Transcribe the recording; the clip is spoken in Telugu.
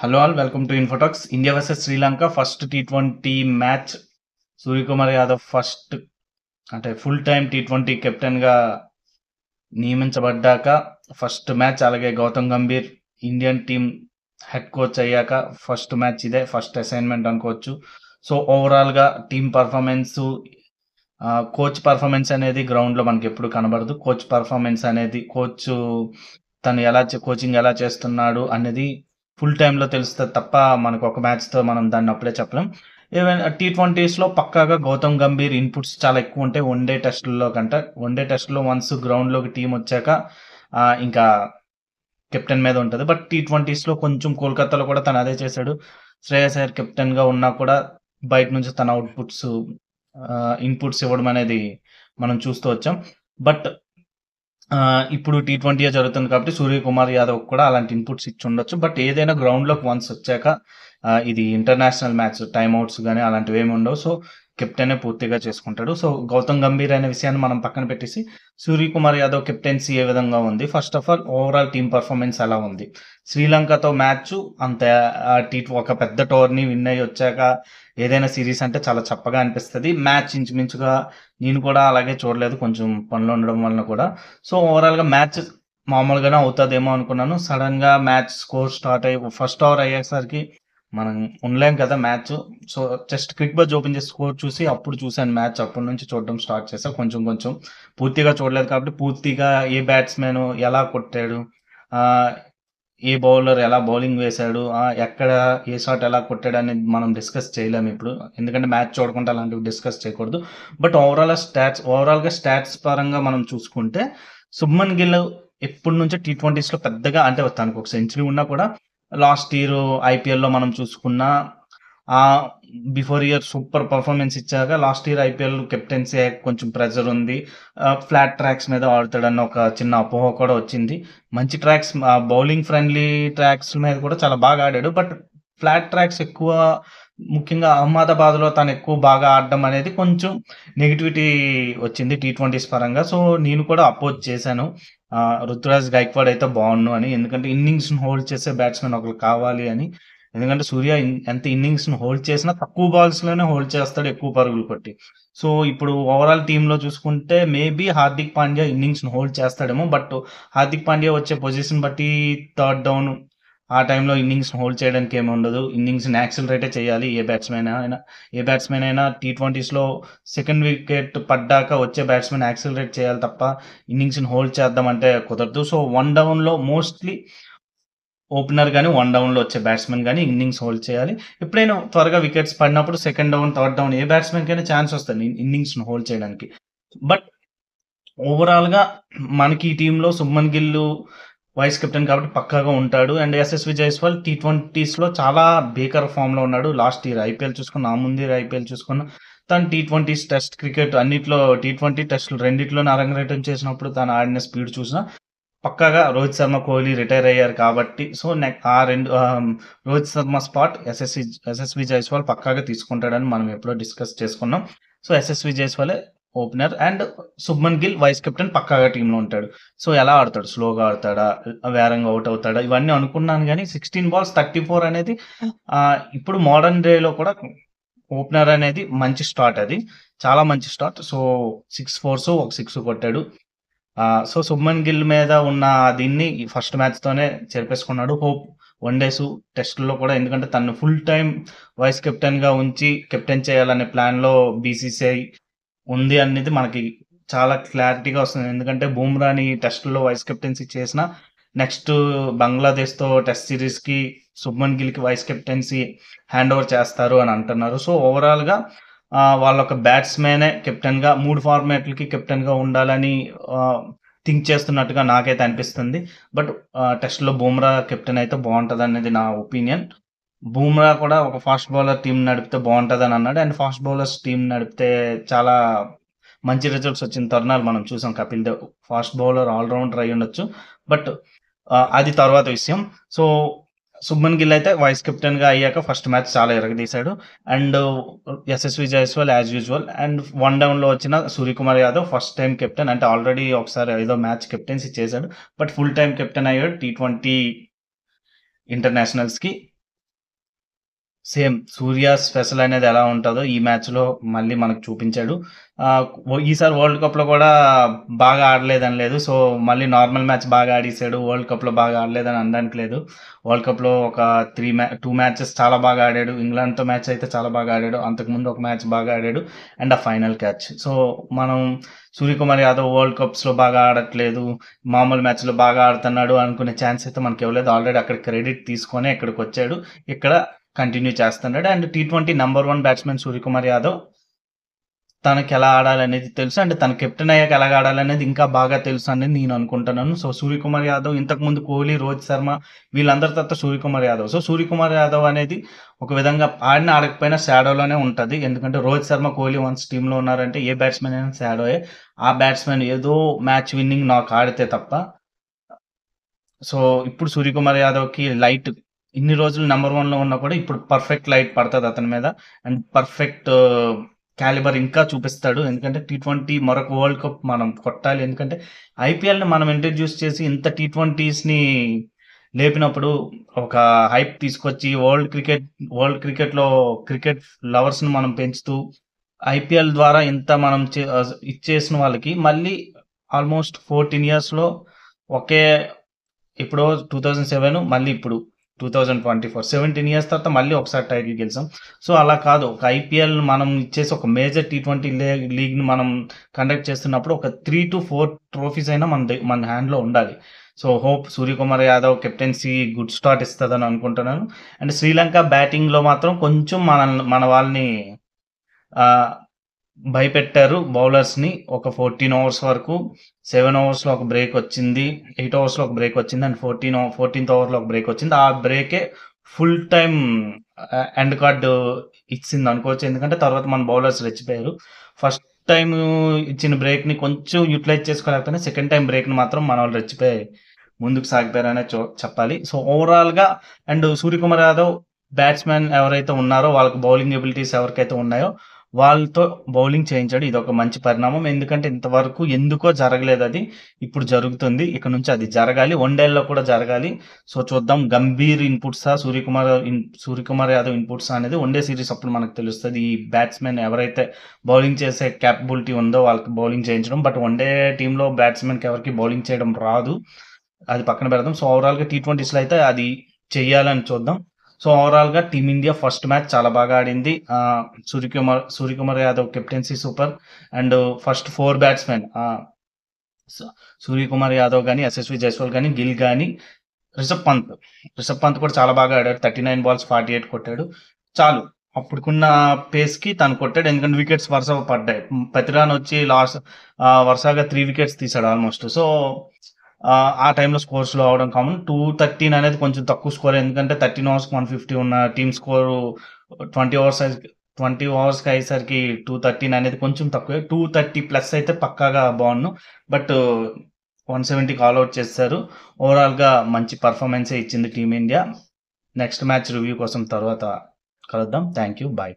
hello all welcome to Infotalks India versus Sri Lanka first T twenty match Suryakumar Yadav first అంటే ఫుల్ టైం టీ ట్వంటీ కెప్టెన్గా నియమించబడ్డాక ఫస్ట్ మ్యాచ్ అలాగే Gautam Gambhir Indian team head coach అయ్యాక ఫస్ట్ మ్యాచ్ ఇదే ఫస్ట్ అసైన్మెంట్ అనుకోవచ్చు సో ఓవరాల్గా టీం పర్ఫార్మెన్స్ కోచ్ పర్ఫార్మెన్స్ అనేది గ్రౌండ్లో మనకి ఎప్పుడు కనబడదు కోచ్ పర్ఫార్మెన్స్ అనేది కోచ్ తను ఎలా కోచింగ్ ఎలా చేస్తున్నాడు అనేది ఫుల్ టైంలో తెలుస్తుంది తప్ప మనకు ఒక మ్యాచ్తో మనం దాన్ని అప్పుడే చెప్పలేం ఈవెన్ టీ ట్వంటీస్లో పక్కాగా గౌతమ్ గంభీర్ ఇన్పుట్స్ చాలా ఎక్కువ ఉంటాయి వన్ డే టెస్ట్లో కంటే వన్ డే టెస్ట్లో వన్స్ గ్రౌండ్లోకి టీం వచ్చాక ఇంకా కెప్టెన్ మీద ఉంటుంది బట్ టీ ట్వంటీస్లో కొంచెం కోల్కతాలో కూడా తను అదే చేశాడు శ్రేయస్ అయ్యర్ కెప్టెన్గా ఉన్నా కూడా బయట నుంచి తన అవుట్పుట్స్ ఇన్పుట్స్ ఇవ్వడం అనేది మనం చూస్తూ వచ్చాం బట్ ఇప్పుడు టీ ట్వంటీ జరుగుతుంది కాబట్టి సూర్యకుమార్ యాదవ్ కూడా అలాంటి ఇన్పుట్స్ ఇచ్చి ఉండొచ్చు బట్ ఏదైనా గ్రౌండ్లోకి వన్స్ వచ్చాక ఇది ఇంటర్నేషనల్ మ్యాచ్ టైమ్అవుట్స్ కానీ అలాంటివి ఏమి ఉండవు సో కెప్టెనే పూర్తిగా చేసుకుంటాడు సో గౌతమ్ గంభీర్ అనే విషయాన్ని మనం పక్కన పెట్టేసి సూర్యకుమార్ యాదవ్ కెప్టెన్సీ ఏ విధంగా ఉంది first of all overall team performance అలా ఉంది శ్రీలంకతో మ్యాచ్ అంత టీ ఒక పెద్ద టోర్ని విన్ అయ్యి వచ్చాక ఏదైనా సిరీస్ అంటే చాలా చప్పగా అనిపిస్తుంది మ్యాచ్ ఇంచుమించుగా నేను కూడా అలాగే చూడలేదు కొంచెం పనులు ఉండడం వలన కూడా సో ఓవరాల్గా మ్యాచ్ మామూలుగానే అవుతుందేమో అనుకున్నాను సడన్గా మ్యాచ్ స్కోర్ స్టార్ట్ అయ్యి ఫస్ట్ ఓవర్ అయ్యేసరికి మనం ఉండలేం కదా match so just quick buzz open చేసి స్కోర్ చూసి అప్పుడు చూశాను మ్యాచ్ అప్పటి నుంచి చూడడం స్టార్ట్ చేసా కొంచెం కొంచెం పూర్తిగా చూడలేదు కాబట్టి పూర్తిగా ఏ బ్యాట్స్మెన్ ఎలా కొట్టాడు ఏ బౌలర్ ఎలా బౌలింగ్ వేశాడు ఎక్కడ ఏ షాట్ ఎలా కొట్టాడు అనేది మనం డిస్కస్ చేయలేము ఇప్పుడు ఎందుకంటే మ్యాచ్ చూడకుండా అలాంటివి డిస్కస్ చేయకూడదు బట్ ఓవరాల్ స్టాట్స్ ఓవరాల్గా స్టాట్స్ పరంగా మనం చూసుకుంటే సుబ్మన్ గిల్ ఎప్పటి నుంచో టీ ట్వంటీస్లో పెద్దగా అంటే తనకు ఒక సెంచరీ ఉన్నా కూడా లాస్ట్ ఇయర్ ఐపీఎల్లో మనం చూసుకున్న ఆ బిఫోర్ ఇయర్ సూపర్ పర్ఫార్మెన్స్ ఇచ్చాక లాస్ట్ ఇయర్ ఐపీఎల్ కెప్టెన్సీ కొంచెం ప్రెజర్ ఉంది ఫ్లాట్ ట్రాక్స్ మీద ఆడతాడన్న ఒక చిన్న అపోహ కూడా వచ్చింది మంచి ట్రాక్స్ బౌలింగ్ ఫ్రెండ్లీ ట్రాక్స్ మీద కూడా చాలా బాగా ఆడాడు బట్ ఫ్లాట్ ట్రాక్స్ ఎక్కువ ముఖ్యంగా అహ్మదాబాద్లో తను ఎక్కువ బాగా ఆడడం అనేది కొంచెం నెగిటివిటీ వచ్చింది టీ ట్వంటీస్ పరంగా సో నేను కూడా అపోజ్ చేశాను రుతురాజ్ గైక్వాడ్ అయితే బాగుండు అని ఎందుకంటే ఇన్నింగ్స్ని హోల్డ్ చేసే బ్యాట్స్మెన్ ఒకరు కావాలి అని ఎందుకంటే సూర్య ఎంత ఇన్నింగ్స్ని హోల్డ్ చేసినా తక్కువ బాల్స్లోనే హోల్డ్ చేస్తాడు ఎక్కువ పరుగులు కొట్టి సో ఇప్పుడు ఓవరాల్ టీంలో చూసుకుంటే మేబీ హార్దిక్ పాండ్యా ఇన్నింగ్స్ని హోల్డ్ చేస్తాడేమో బట్ హార్దిక్ పాండ్యా వచ్చే పొజిషన్ బట్టి థర్డ్ డౌన్ ఆ టైంలో ఇన్నింగ్స్ హోల్డ్ చేయడానికి ఏమి ఉండదు ఇన్నింగ్స్ని యాక్సిలరేటే చేయాలి ఏ బ్యాట్స్మెన్ అయినా ఏ బ్యాట్స్మెన్ అయినా టీ ట్వంటీస్లో సెకండ్ వికెట్ పడ్డాక వచ్చే బ్యాట్స్మెన్ యాక్సిలరేట్ చేయాలి తప్ప ఇన్నింగ్స్ని హోల్డ్ చేద్దామంటే కుదరదు సో వన్ డౌన్లో మోస్ట్లీ ఓపెనర్ కానీ వన్ డౌన్లో వచ్చే బ్యాట్స్మెన్ కానీ ఇన్నింగ్స్ హోల్డ్ చేయాలి ఎప్పుడైనా త్వరగా వికెట్స్ పడినప్పుడు సెకండ్ డౌన్ థర్డ్ డౌన్ ఏ బ్యాట్స్మెన్కైనా ఛాన్స్ వస్తుంది ఇన్నింగ్స్ను హోల్డ్ చేయడానికి బట్ ఓవరాల్గా మనకి ఈ టీంలో సుమ్మన్ గిల్లు వైస్ కెప్టెన్ కాబట్టి పక్కాగా ఉంటాడు అండ్ ఎస్ఎస్వి జైస్వాల్ టీ ట్వంటీస్లో చాలా బేకర్ ఫామ్లో ఉన్నాడు లాస్ట్ ఇయర్ ఐపీఎల్ చూసుకున్న ఆ ముందు ఐపీఎల్ చూసుకున్న తను టీ ట్వంటీస్ టెస్ట్ క్రికెట్ అన్నిట్లో టీ ట్వంటీ టెస్ట్లు రెండిట్లోనే అరంగరేటం చేసినప్పుడు తను ఆడిన స్పీడ్ చూసిన పక్కాగా రోహిత్ శర్మ కోహ్లీ రిటైర్ అయ్యారు కాబట్టి సో ఆ రెండు రోహిత్ శర్మ స్పాట్ ఎస్ఎస్వి ఎస్ఎస్వి జైస్వాల్ పక్కాగా తీసుకుంటాడని మనం ఎప్పుడో డిస్కస్ చేసుకున్నాం సో ఎస్ఎస్వి జైస్వాలే opener and Shubman Gill vice captain పక్కాగా టీంలో ఉంటాడు సో ఎలా ఆడతాడు స్లోగా ఆడతాడా వేరంగా అవుట్ అవుతాడా ఇవన్నీ అనుకున్నాను కానీ సిక్స్టీన్ బాల్స్ థర్టీ ఫోర్ అనేది ఇప్పుడు మోడర్న్ డేలో కూడా ఓపెనర్ అనేది మంచి స్టార్ట్ అది చాలా మంచి స్టార్ట్ సో సిక్స్ ఫోర్స్ ఒక సిక్స్ కొట్టాడు సో శుభ్మన్ గిల్ మీద ఉన్న దీన్ని ఫస్ట్ మ్యాచ్తోనే చేర్పేసుకున్నాడు హోప్ వన్ డేస్ టెస్ట్లో కూడా ఎందుకంటే తను ఫుల్ టైం వైస్ కెప్టెన్గా ఉంచి కెప్టెన్ చేయాలనే ప్లాన్లో బీసీసీఐ ఉంది అనేది మనకి చాలా క్లారిటీగా వస్తుంది ఎందుకంటే బూమ్రాని టెస్ట్లో వైస్ కెప్టెన్సీ చేసిన నెక్స్ట్ బంగ్లాదేశ్తో టెస్ట్ సిరీస్కి శుభ్మన్ గిల్కి వైస్ కెప్టెన్సీ హ్యాండ్ ఓవర్ చేస్తారు అని అంటున్నారు సో ఓవరాల్గా వాళ్ళ ఒక బ్యాట్స్మెనే కెప్టెన్గా మూడు ఫార్మాట్లకి కెప్టెన్గా ఉండాలని థింక్ చేస్తున్నట్టుగా నాకైతే అనిపిస్తుంది బట్ టెస్ట్లో బూమ్రా కెప్టెన్ అయితే బాగుంటుంది అనేది నా ఒపీనియన్ బూమ్రా కూడా ఒక ఫాస్ట్ బౌలర్ టీం నడిపితే బాగుంటుందని అన్నాడు అండ్ ఫాస్ట్ బౌలర్స్ టీం నడిపితే చాలా మంచి రిజల్ట్స్ వచ్చిన తరుణాలు మనం చూసాం Kapil Dev fast bowler all rounder అయి ఉండొచ్చు బట్ అది తర్వాత విషయం సో సుబ్బన్ గిల్ అయితే వైస్ కెప్టెన్ గా అయ్యాక ఫస్ట్ మ్యాచ్ చాలా ఎరగదీశాడు and Yashasvi Jaiswal as usual and one down లో వచ్చిన Suryakumar Yadav first time captain అంటే ఆల్రెడీ ఒకసారి ఏదో మ్యాచ్ కెప్టెన్సీ చేశాడు బట్ ఫుల్ టైం కెప్టెన్ అయ్యాడు టీ ట్వంటీ ఇంటర్నేషనల్స్ కి సేమ్ సూర్యాస్ స్పెషల్ అనేది ఎలా ఉంటుందో ఈ మ్యాచ్లో మళ్ళీ మనకు చూపించాడు ఈసారి వరల్డ్ కప్లో కూడా బాగా ఆడలేదని లేదు సో మళ్ళీ నార్మల్ మ్యాచ్ బాగా ఆడేసాడు వరల్డ్ కప్లో బాగా ఆడలేదని అనడానికి లేదు వరల్డ్ కప్లో ఒక త్రీ మ్యా టూ మ్యాచెస్ చాలా బాగా ఆడాడు ఇంగ్లాండ్తో మ్యాచ్ అయితే చాలా బాగా ఆడాడు అంతకుముందు ఒక మ్యాచ్ బాగా ఆడాడు అండ్ ఆ ఫైనల్ క్యాచ్ సో మనం సూర్యకుమార్ యాదవ్ వరల్డ్ కప్స్లో బాగా ఆడట్లేదు మామూలు మ్యాచ్లో బాగా ఆడుతున్నాడు అనుకునే ఛాన్స్ అయితే మనకి ఇవ్వలేదు ఆల్రెడీ అక్కడ క్రెడిట్ తీసుకొని ఇక్కడికి వచ్చాడు ఇక్కడ కంటిన్యూ చేస్తున్నాడు and T twenty number one batsmen Suryakumar Yadav తనకి ఎలా ఆడాలనేది తెలుసు అండ్ తన కెప్టెన్ అయ్యాక ఎలా ఆడాలనేది ఇంకా బాగా తెలుసు అనేది నేను అనుకుంటున్నాను సో సూర్యకుమార్ యాదవ్ ఇంతకుముందు కోహ్లీ రోహిత్ శర్మ వీళ్ళందరి తర్వాత సూర్యకుమార్ యాదవ్ సో సూర్యకుమార్ యాదవ్ అనేది ఒక విధంగా ఆడిన ఆడకపోయినా షాడోలోనే ఉంటుంది ఎందుకంటే రోహిత్ శర్మ కోహ్లీ వన్స్ టీంలో ఉన్నారంటే ఏ బ్యాట్స్మెన్ అయినా షాడోయే ఆ బ్యాట్స్మెన్ ఏదో మ్యాచ్ విన్నింగ్ నాకు ఆడితే తప్ప సో ఇప్పుడు సూర్యకుమార్ యాదవ్కి లైట్ ఇన్ని రోజులు నెంబర్ వన్లో ఉన్నా కూడా ఇప్పుడు పర్ఫెక్ట్ లైట్ పడుతుంది అతని మీద అండ్ పర్ఫెక్ట్ క్యాలిబర్ ఇంకా చూపిస్తాడు ఎందుకంటే టీ ట్వంటీ మరొక వరల్డ్ కప్ మనం కొట్టాలి ఎందుకంటే ఐపీఎల్ని మనం ఇంట్రడ్యూస్ చేసి ఇంత టీ ట్వంటీస్ని లేపినప్పుడు ఒక హైప్ తీసుకొచ్చి వరల్డ్ క్రికెట్ వరల్డ్ క్రికెట్లో క్రికెట్ ను మనం పెంచుతూ ఐపీఎల్ ద్వారా ఇంత మనం uh, ఇచ్చేసిన వాళ్ళకి మళ్ళీ ఆల్మోస్ట్ ఫోర్టీన్ ఇయర్స్లో ఒకే ఇప్పుడు టూ థౌజండ్ సెవెన్ మళ్ళీ ఇప్పుడు two thousand twenty four seventeen years తర్వాత మళ్ళీ ఒకసారి టైటిల్ గెలిచాం సో అలా కాదు ఒక ఐపీఎల్ మనం ఇచ్చేసి ఒక మేజర్ టీ ట్వంటీ లీగ్ని మనం కండక్ట్ చేస్తున్నప్పుడు ఒక త్రీ టు ఫోర్ ట్రోఫీస్ అయినా మన మన హ్యాండ్లో ఉండాలి so hope Suryakumar Yadav captaincy good start ఇస్తుందని అనుకుంటున్నాను అండ్ శ్రీలంక బ్యాటింగ్లో మాత్రం కొంచెం మన మన వాళ్ళని భయపెట్టారు బౌలర్స్ని ఒక ఫోర్టీన్ అవర్స్ వరకు సెవెన్ అవర్స్లో ఒక బ్రేక్ వచ్చింది ఎయిట్ అవర్స్లో ఒక బ్రేక్ వచ్చింది అండ్ ఫోర్టీన్ ఫోర్టీన్త్ అవర్లో ఒక బ్రేక్ వచ్చింది ఆ బ్రేకే ఫుల్ టైం ఎండ్ కార్డు ఇచ్చింది అనుకోవచ్చు ఎందుకంటే తర్వాత మన బౌలర్స్ రెచ్చిపోయారు ఫస్ట్ టైం ఇచ్చిన బ్రేక్ని కొంచెం యూటిలైజ్ చేసుకోలేకపోయినా సెకండ్ టైం బ్రేక్ని మాత్రం మన వాళ్ళు రెచ్చిపోయి ముందుకు సాగిపోయారనే చెప్పాలి సో ఓవరాల్గా అండ్ సూర్యకుమార్ యాదవ్ బ్యాట్స్మెన్ ఎవరైతే ఉన్నారో వాళ్ళకి బౌలింగ్ ఎబిలిటీస్ ఎవరికైతే ఉన్నాయో వాళ్ళతో బౌలింగ్ చేయించాడు ఇది ఒక మంచి పరిణామం ఎందుకంటే ఇంతవరకు ఎందుకో జరగలేదు అది ఇప్పుడు జరుగుతుంది ఇక్కడ నుంచి అది జరగాలి వన్డేల్లో కూడా జరగాలి సో చూద్దాం గంభీర్ ఇన్పుట్సా సూర్యకుమార్ ఇన్ సూర్యకుమార్ యాదవ్ ఇన్పుట్సా అనేది వన్డే సిరీస్ అప్పుడు మనకు తెలుస్తుంది ఈ బ్యాట్స్మెన్ ఎవరైతే బౌలింగ్ చేసే క్యాపబిలిటీ ఉందో వాళ్ళకి బౌలింగ్ చేయించడం బట్ వన్డే టీంలో బ్యాట్స్మెన్కి ఎవరికి బౌలింగ్ చేయడం రాదు అది పక్కన పెడదాం సో ఓవరాల్గా టీ ట్వంటీస్లో అయితే అది చేయాలని చూద్దాం సో ఓవరాల్గా టీమిండియా ఫస్ట్ మ్యాచ్ చాలా బాగా ఆడింది Suryakumar Suryakumar Yadav captaincy super and first four batsmen Suryakumar Yadav కానీ ఎస్ఎస్వి జైస్వాల్ కానీ గిల్ కానీ రిషబ్ పంత్ రిషబ్ పంత్ కూడా చాలా బాగా ఆడాడు thirty nine balls forty eight కొట్టాడు చాలు అప్పుడుకున్న పేస్కి తను కొట్టాడు ఎందుకంటే వికెట్స్ వరుస పడ్డాయి పతిరాన్ వచ్చి లాస్ట్ వరుసగా త్రీ వికెట్స్ తీసాడు ఆల్మోస్ట్ సో ఆ టైంలో స్కోర్స్ లో అవడం కామన్ టూ థర్టీన్ అనేది కొంచెం తక్కువ స్కోర్ ఎందుకంటే థర్టీన్ ఓవర్స్ వన్ ఫిఫ్టీ ఉన్న team score twenty overs twenty ఓవర్స్కి అయ్యేసరికి టూ థర్టీన్ అనేది కొంచెం తక్కువే టూ థర్టీ ప్లస్ అయితే పక్కాగా బాగుండు బట్ వన్ సెవెంటీకి అవుట్ చేస్తారు ఓవరాల్గా మంచి పర్ఫార్మెన్సే ఇచ్చింది టీమిండియా నెక్స్ట్ మ్యాచ్ రివ్యూ కోసం తర్వాత కలుద్దాం థ్యాంక్ యూ బాయ్